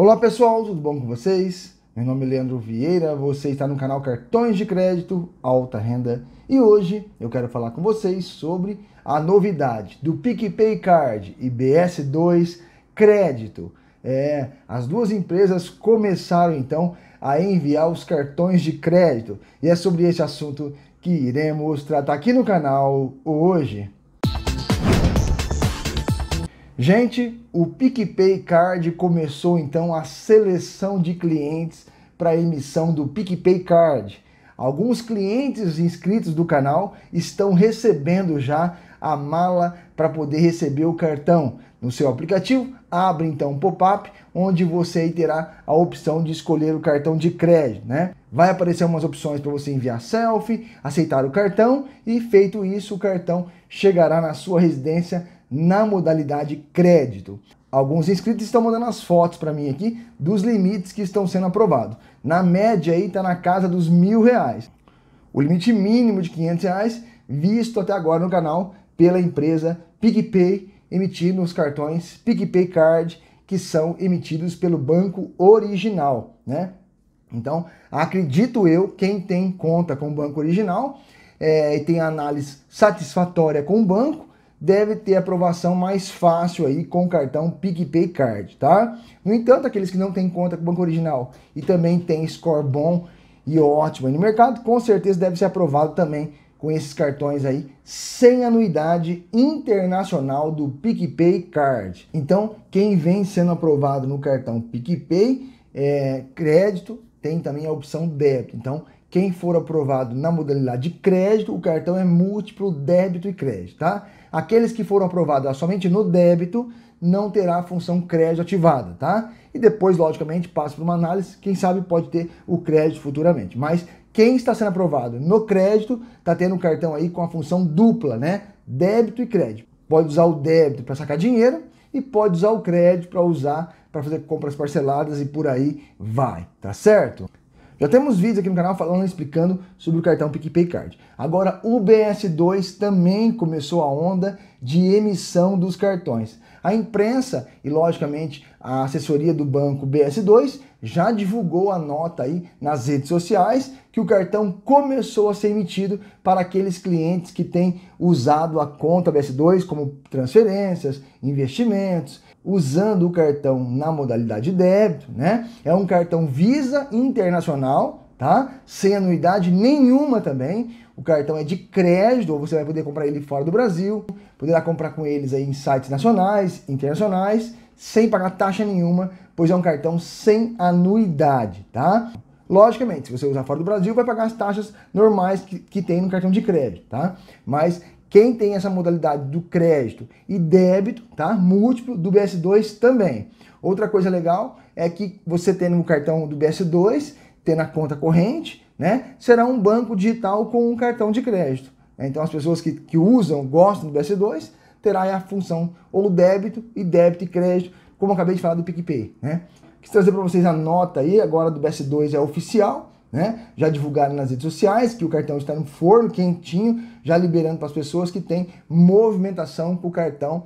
Olá pessoal, tudo bom com vocês? Meu nome é Leandro Vieira, você está no canal Cartões de Crédito Alta Renda e hoje eu quero falar com vocês sobre a novidade do PicPay Card e BS2 Crédito. É, as duas empresas começaram então a enviar os cartões de crédito e é sobre esse assunto que iremos tratar aqui no canal hoje. Gente, o PicPay Card começou então a seleção de clientes para a emissão do PicPay Card. Alguns clientes inscritos do canal estão recebendo já a mala para poder receber o cartão. No seu aplicativo, abre então um pop-up onde você terá a opção de escolher o cartão de crédito, né? Vai aparecer umas opções para você enviar selfie, aceitar o cartão e feito isso, o cartão chegará na sua residência na modalidade crédito. Alguns inscritos estão mandando as fotos para mim aqui dos limites que estão sendo aprovados. Na média aí está na casa dos mil reais. O limite mínimo de 500 reais visto até agora no canal pela empresa PicPay, emitido nos cartões PicPay Card, que são emitidos pelo banco original, né? Então, acredito eu, quem tem conta com o banco original é, e tem análise satisfatória com o banco, deve ter aprovação mais fácil aí com o cartão PicPay Card, tá? No entanto, aqueles que não têm conta com o Banco Original e também têm score bom e ótimo no mercado, com certeza deve ser aprovado também com esses cartões aí sem anuidade internacional do PicPay Card. Então, quem vem sendo aprovado no cartão PicPay é crédito, tem também a opção débito. Então, quem for aprovado na modalidade de crédito, o cartão é múltiplo débito e crédito, tá? Aqueles que foram aprovados somente no débito, não terá a função crédito ativada, tá? E depois, logicamente, passa para uma análise, quem sabe pode ter o crédito futuramente. Mas quem está sendo aprovado no crédito, está tendo um cartão aí com a função dupla, né? Débito e crédito. Pode usar o débito para sacar dinheiro e pode usar o crédito para usar para fazer compras parceladas e por aí vai, tá certo? Já temos vídeos aqui no canal falando, explicando sobre o cartão PicPay Card. Agora, o BS2 também começou a onda de emissão dos cartões. A imprensa e, logicamente, a assessoria do banco BS2 já divulgou a nota aí nas redes sociais que o cartão começou a ser emitido para aqueles clientes que têm usado a conta BS2 como transferências, investimentos, usando o cartão na modalidade débito, né? É um cartão Visa Internacional, tá? Sem anuidade nenhuma também. O cartão é de crédito, ou você vai poder comprar ele fora do Brasil, poderá comprar com eles aí em sites nacionais, internacionais sem pagar taxa nenhuma, pois é um cartão sem anuidade, tá? Logicamente, se você usar fora do Brasil, vai pagar as taxas normais que, que tem no cartão de crédito, tá? Mas quem tem essa modalidade do crédito e débito, tá? Múltiplo do BS2 também. Outra coisa legal é que você tendo o cartão do BS2, tendo a conta corrente, né? Será um banco digital com um cartão de crédito. Então as pessoas que, que usam, gostam do BS2, terá a função ou débito e débito e crédito, como acabei de falar do PicPay, né? Quis trazer para vocês a nota aí, agora do BS2 é oficial, né? Já divulgaram nas redes sociais que o cartão está no forno, quentinho, já liberando para as pessoas que têm movimentação para o cartão,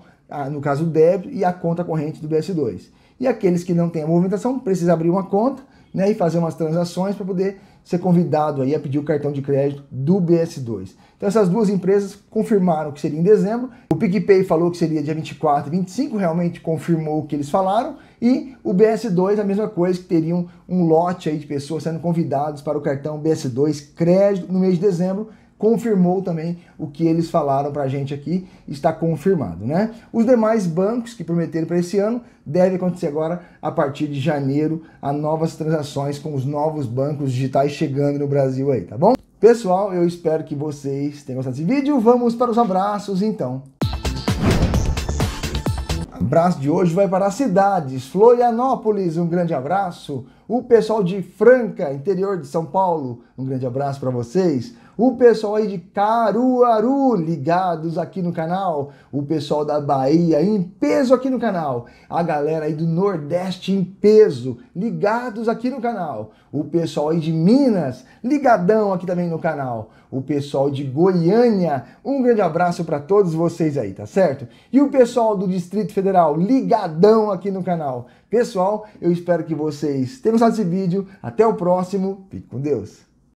no caso o débito e a conta corrente do BS2. E aqueles que não têm a movimentação precisam abrir uma conta né, e fazer umas transações para poder ser convidado aí a pedir o cartão de crédito do BS2. Então essas duas empresas confirmaram que seria em dezembro. O PicPay falou que seria dia 24 e 25, realmente confirmou o que eles falaram. E o BS2, a mesma coisa, que teriam um lote aí de pessoas sendo convidados para o cartão BS2 crédito no mês de dezembro confirmou também o que eles falaram para a gente aqui, está confirmado, né? Os demais bancos que prometeram para esse ano deve acontecer agora a partir de janeiro, a novas transações com os novos bancos digitais chegando no Brasil aí, tá bom? Pessoal, eu espero que vocês tenham gostado desse vídeo. Vamos para os abraços então. Abraço de hoje vai para as cidades. Florianópolis, um grande abraço. O pessoal de Franca, interior de São Paulo, um grande abraço para vocês o pessoal aí de Caruaru ligados aqui no canal, o pessoal da Bahia em peso aqui no canal, a galera aí do Nordeste em peso ligados aqui no canal, o pessoal aí de Minas ligadão aqui também no canal, o pessoal de Goiânia, um grande abraço para todos vocês aí, tá certo? E o pessoal do Distrito Federal ligadão aqui no canal. Pessoal, eu espero que vocês tenham gostado desse vídeo. Até o próximo. Fique com Deus.